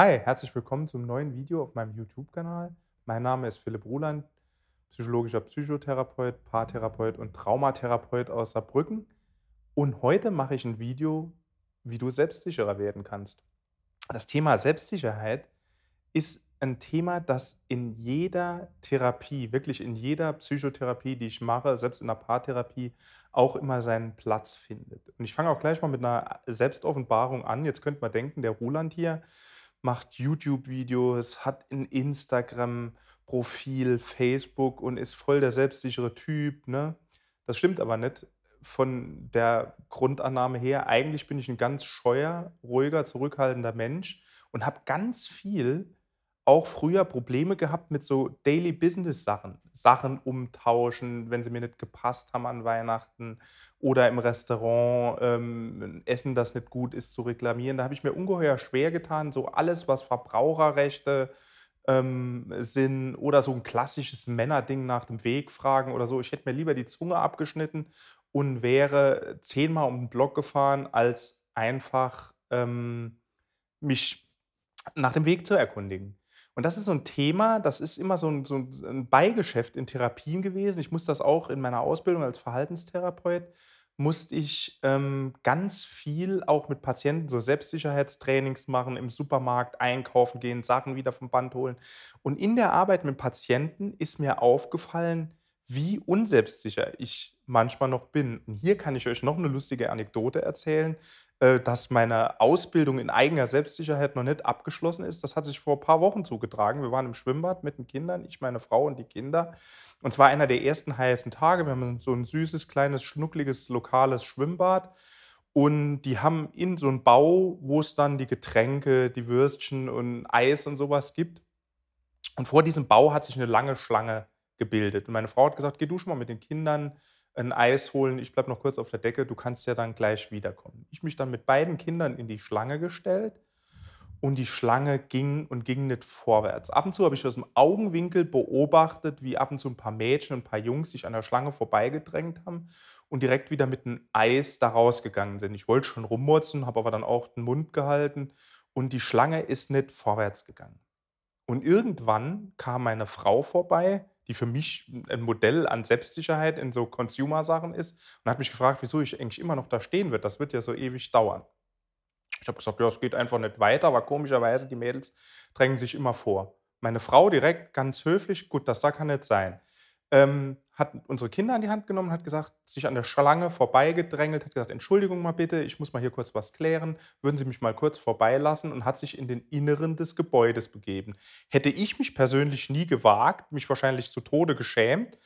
Hi, herzlich willkommen zum neuen Video auf meinem YouTube-Kanal. Mein Name ist Philipp Ruland, psychologischer Psychotherapeut, Paartherapeut und Traumatherapeut aus Saarbrücken. Und heute mache ich ein Video, wie du selbstsicherer werden kannst. Das Thema Selbstsicherheit ist ein Thema, das in jeder Therapie, wirklich in jeder Psychotherapie, die ich mache, selbst in der Paartherapie, auch immer seinen Platz findet. Und ich fange auch gleich mal mit einer Selbstoffenbarung an. Jetzt könnte man denken, der Roland hier, macht YouTube-Videos, hat ein Instagram-Profil, Facebook und ist voll der selbstsichere Typ. Ne? Das stimmt aber nicht von der Grundannahme her. Eigentlich bin ich ein ganz scheuer, ruhiger, zurückhaltender Mensch und habe ganz viel auch früher Probleme gehabt mit so Daily Business Sachen. Sachen umtauschen, wenn sie mir nicht gepasst haben an Weihnachten oder im Restaurant ähm, Essen, das nicht gut ist, zu reklamieren. Da habe ich mir ungeheuer schwer getan, so alles, was Verbraucherrechte ähm, sind oder so ein klassisches Männerding nach dem Weg fragen oder so. Ich hätte mir lieber die Zunge abgeschnitten und wäre zehnmal um den Block gefahren, als einfach ähm, mich nach dem Weg zu erkundigen. Und das ist so ein Thema, das ist immer so ein, so ein Beigeschäft in Therapien gewesen. Ich muss das auch in meiner Ausbildung als Verhaltenstherapeut, musste ich ähm, ganz viel auch mit Patienten so Selbstsicherheitstrainings machen, im Supermarkt einkaufen gehen, Sachen wieder vom Band holen. Und in der Arbeit mit Patienten ist mir aufgefallen, wie unselbstsicher ich manchmal noch bin. Und hier kann ich euch noch eine lustige Anekdote erzählen. Äh, dass meine Ausbildung in eigener Selbstsicherheit noch nicht abgeschlossen ist. Das hat sich vor ein paar Wochen zugetragen. Wir waren im Schwimmbad mit den Kindern, ich, meine Frau und die Kinder. Und zwar einer der ersten heißen Tage. Wir haben so ein süßes, kleines, schnuckliges, lokales Schwimmbad. Und die haben in so einen Bau, wo es dann die Getränke, die Würstchen und Eis und sowas gibt. Und vor diesem Bau hat sich eine lange Schlange gebildet. Und meine Frau hat gesagt, geh du schon mal mit den Kindern ein Eis holen, ich bleibe noch kurz auf der Decke, du kannst ja dann gleich wiederkommen. Ich mich dann mit beiden Kindern in die Schlange gestellt und die Schlange ging und ging nicht vorwärts. Ab und zu habe ich aus dem Augenwinkel beobachtet, wie ab und zu ein paar Mädchen und ein paar Jungs sich an der Schlange vorbeigedrängt haben und direkt wieder mit einem Eis da rausgegangen sind. Ich wollte schon rummurzen, habe aber dann auch den Mund gehalten und die Schlange ist nicht vorwärts gegangen. Und irgendwann kam meine Frau vorbei, die für mich ein Modell an Selbstsicherheit in so Consumer-Sachen ist und hat mich gefragt, wieso ich eigentlich immer noch da stehen wird. Das wird ja so ewig dauern. Ich habe gesagt, ja, es geht einfach nicht weiter, aber komischerweise, die Mädels drängen sich immer vor. Meine Frau direkt ganz höflich, gut, das da kann nicht sein ähm, hat unsere Kinder an die Hand genommen, hat gesagt, sich an der Schlange vorbeigedrängelt, hat gesagt, Entschuldigung mal bitte, ich muss mal hier kurz was klären, würden Sie mich mal kurz vorbeilassen und hat sich in den Inneren des Gebäudes begeben. Hätte ich mich persönlich nie gewagt, mich wahrscheinlich zu Tode geschämt.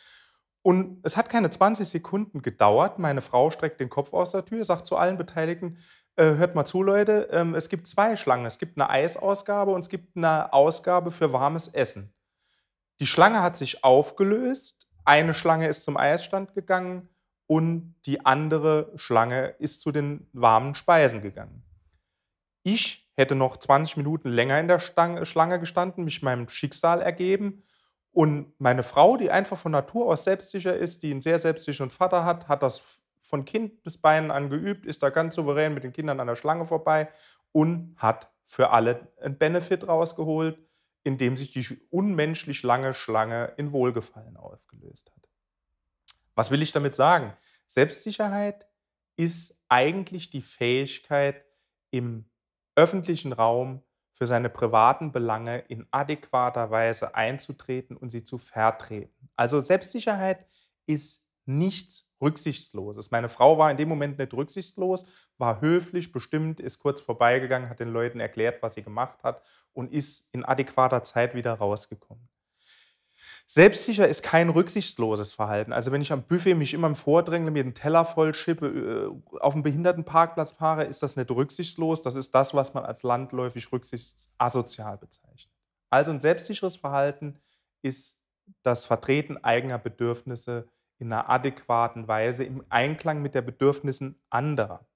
Und es hat keine 20 Sekunden gedauert. Meine Frau streckt den Kopf aus der Tür, sagt zu allen Beteiligten, äh, hört mal zu, Leute, ähm, es gibt zwei Schlangen. Es gibt eine Eisausgabe und es gibt eine Ausgabe für warmes Essen. Die Schlange hat sich aufgelöst. Eine Schlange ist zum Eisstand gegangen und die andere Schlange ist zu den warmen Speisen gegangen. Ich hätte noch 20 Minuten länger in der Schlange gestanden, mich meinem Schicksal ergeben. Und meine Frau, die einfach von Natur aus selbstsicher ist, die einen sehr selbstsicheren Vater hat, hat das von Kind bis Beinen an geübt, ist da ganz souverän mit den Kindern an der Schlange vorbei und hat für alle einen Benefit rausgeholt in dem sich die unmenschlich lange Schlange in Wohlgefallen aufgelöst hat. Was will ich damit sagen? Selbstsicherheit ist eigentlich die Fähigkeit, im öffentlichen Raum für seine privaten Belange in adäquater Weise einzutreten und sie zu vertreten. Also Selbstsicherheit ist nichts rücksichtslos ist. Meine Frau war in dem Moment nicht rücksichtslos, war höflich, bestimmt, ist kurz vorbeigegangen, hat den Leuten erklärt, was sie gemacht hat und ist in adäquater Zeit wieder rausgekommen. Selbstsicher ist kein rücksichtsloses Verhalten. Also wenn ich am Buffet mich immer im Vordrängle mir den Teller voll schippe, äh, auf dem Behindertenparkplatz fahre, ist das nicht rücksichtslos. Das ist das, was man als landläufig rücksichtsasozial bezeichnet. Also ein selbstsicheres Verhalten ist das Vertreten eigener Bedürfnisse in einer adäquaten Weise im Einklang mit den Bedürfnissen anderer.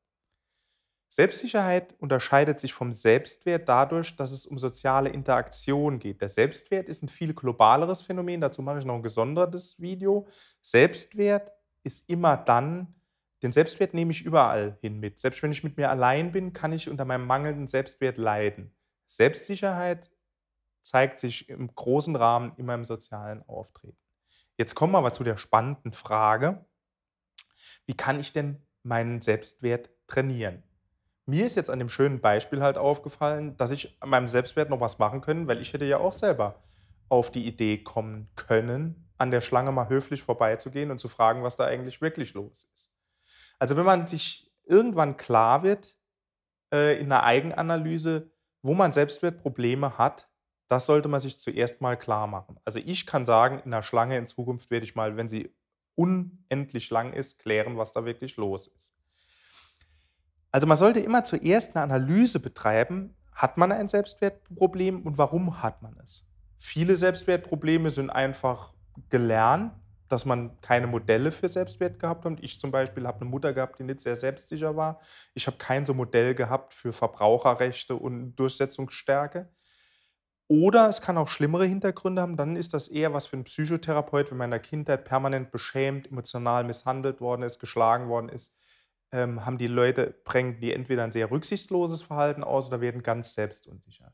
Selbstsicherheit unterscheidet sich vom Selbstwert dadurch, dass es um soziale Interaktion geht. Der Selbstwert ist ein viel globaleres Phänomen, dazu mache ich noch ein gesondertes Video. Selbstwert ist immer dann, den Selbstwert nehme ich überall hin mit. Selbst wenn ich mit mir allein bin, kann ich unter meinem mangelnden Selbstwert leiden. Selbstsicherheit zeigt sich im großen Rahmen immer im sozialen Auftreten. Jetzt kommen wir aber zu der spannenden Frage, wie kann ich denn meinen Selbstwert trainieren? Mir ist jetzt an dem schönen Beispiel halt aufgefallen, dass ich an meinem Selbstwert noch was machen können, weil ich hätte ja auch selber auf die Idee kommen können, an der Schlange mal höflich vorbeizugehen und zu fragen, was da eigentlich wirklich los ist. Also wenn man sich irgendwann klar wird äh, in einer Eigenanalyse, wo man Selbstwertprobleme hat, das sollte man sich zuerst mal klar machen. Also ich kann sagen, in der Schlange in Zukunft werde ich mal, wenn sie unendlich lang ist, klären, was da wirklich los ist. Also man sollte immer zuerst eine Analyse betreiben, hat man ein Selbstwertproblem und warum hat man es? Viele Selbstwertprobleme sind einfach gelernt, dass man keine Modelle für Selbstwert gehabt hat. Ich zum Beispiel habe eine Mutter gehabt, die nicht sehr selbstsicher war. Ich habe kein so Modell gehabt für Verbraucherrechte und Durchsetzungsstärke. Oder es kann auch schlimmere Hintergründe haben. Dann ist das eher was für einen Psychotherapeut, wenn man in der Kindheit permanent beschämt, emotional misshandelt worden ist, geschlagen worden ist. Ähm, haben die Leute, bringen die entweder ein sehr rücksichtsloses Verhalten aus oder werden ganz selbstunsicher.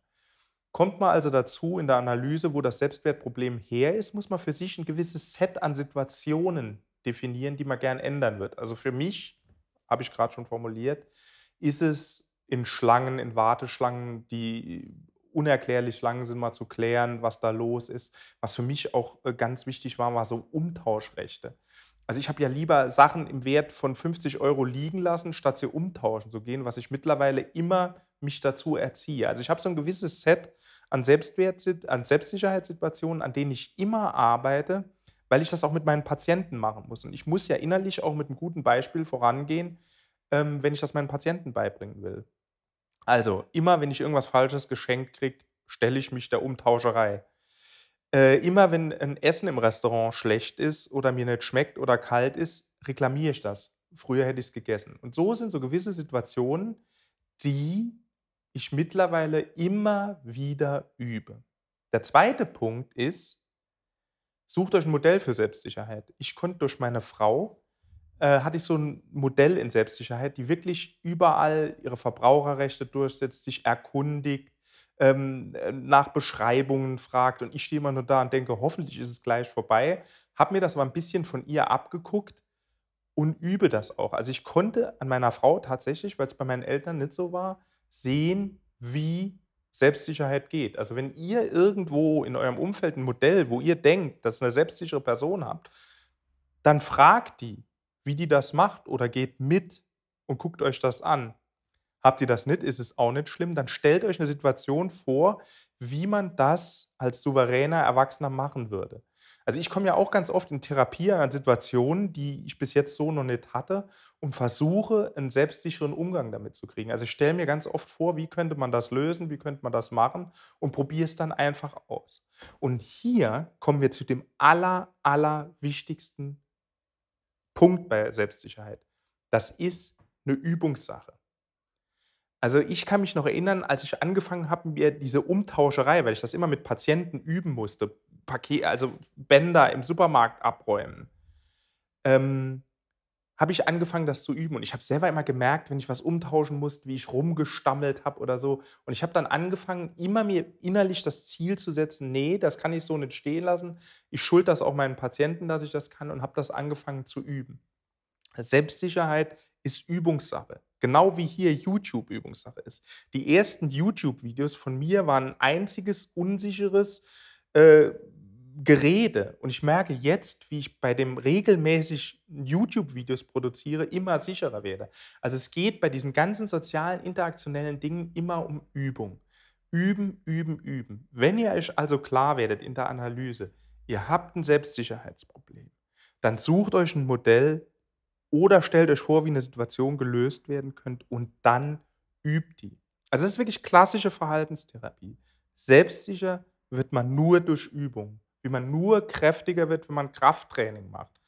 Kommt man also dazu in der Analyse, wo das Selbstwertproblem her ist, muss man für sich ein gewisses Set an Situationen definieren, die man gern ändern wird. Also für mich, habe ich gerade schon formuliert, ist es in Schlangen, in Warteschlangen, die unerklärlich lang sind, mal zu klären, was da los ist. Was für mich auch äh, ganz wichtig war, war so Umtauschrechte. Also ich habe ja lieber Sachen im Wert von 50 Euro liegen lassen, statt sie umtauschen zu gehen, was ich mittlerweile immer mich dazu erziehe. Also ich habe so ein gewisses Set an, Selbstwert, an Selbstsicherheitssituationen, an denen ich immer arbeite, weil ich das auch mit meinen Patienten machen muss. Und ich muss ja innerlich auch mit einem guten Beispiel vorangehen, ähm, wenn ich das meinen Patienten beibringen will. Also, immer wenn ich irgendwas Falsches geschenkt kriege, stelle ich mich der Umtauscherei. Äh, immer wenn ein Essen im Restaurant schlecht ist oder mir nicht schmeckt oder kalt ist, reklamiere ich das. Früher hätte ich es gegessen. Und so sind so gewisse Situationen, die ich mittlerweile immer wieder übe. Der zweite Punkt ist, sucht euch ein Modell für Selbstsicherheit. Ich konnte durch meine Frau äh, hatte ich so ein Modell in Selbstsicherheit, die wirklich überall ihre Verbraucherrechte durchsetzt, sich erkundigt, ähm, äh, nach Beschreibungen fragt. Und ich stehe immer nur da und denke, hoffentlich ist es gleich vorbei. Habe mir das mal ein bisschen von ihr abgeguckt und übe das auch. Also ich konnte an meiner Frau tatsächlich, weil es bei meinen Eltern nicht so war, sehen, wie Selbstsicherheit geht. Also wenn ihr irgendwo in eurem Umfeld ein Modell, wo ihr denkt, dass ihr eine selbstsichere Person habt, dann fragt die wie die das macht oder geht mit und guckt euch das an. Habt ihr das nicht, ist es auch nicht schlimm. Dann stellt euch eine Situation vor, wie man das als souveräner Erwachsener machen würde. Also ich komme ja auch ganz oft in Therapie an Situationen, die ich bis jetzt so noch nicht hatte und versuche, einen selbstsicheren Umgang damit zu kriegen. Also ich stelle mir ganz oft vor, wie könnte man das lösen, wie könnte man das machen und probiere es dann einfach aus. Und hier kommen wir zu dem aller, aller wichtigsten Punkt bei Selbstsicherheit. Das ist eine Übungssache. Also ich kann mich noch erinnern, als ich angefangen habe, mir diese Umtauscherei, weil ich das immer mit Patienten üben musste, Paket, also Bänder im Supermarkt abräumen. Ähm, habe ich angefangen, das zu üben. Und ich habe selber immer gemerkt, wenn ich was umtauschen musste, wie ich rumgestammelt habe oder so. Und ich habe dann angefangen, immer mir innerlich das Ziel zu setzen, nee, das kann ich so nicht stehen lassen. Ich schuld das auch meinen Patienten, dass ich das kann und habe das angefangen zu üben. Selbstsicherheit ist Übungssache. Genau wie hier YouTube Übungssache ist. Die ersten YouTube-Videos von mir waren ein einziges unsicheres, äh, Gerede. Und ich merke jetzt, wie ich bei dem regelmäßig YouTube-Videos produziere, immer sicherer werde. Also es geht bei diesen ganzen sozialen, interaktionellen Dingen immer um Übung. Üben, üben, üben. Wenn ihr euch also klar werdet in der Analyse, ihr habt ein Selbstsicherheitsproblem, dann sucht euch ein Modell oder stellt euch vor, wie eine Situation gelöst werden könnte und dann übt die. Also das ist wirklich klassische Verhaltenstherapie. Selbstsicher wird man nur durch Übung wie man nur kräftiger wird, wenn man Krafttraining macht.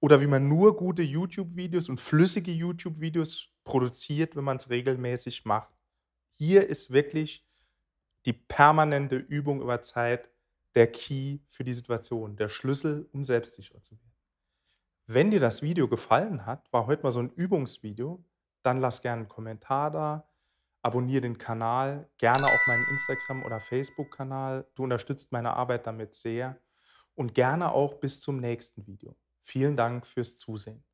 Oder wie man nur gute YouTube-Videos und flüssige YouTube-Videos produziert, wenn man es regelmäßig macht. Hier ist wirklich die permanente Übung über Zeit der Key für die Situation, der Schlüssel, um selbstsicher zu werden. Wenn dir das Video gefallen hat, war heute mal so ein Übungsvideo, dann lass gerne einen Kommentar da, abonniere den Kanal, gerne auch meinen Instagram- oder Facebook-Kanal. Du unterstützt meine Arbeit damit sehr und gerne auch bis zum nächsten Video. Vielen Dank fürs Zusehen.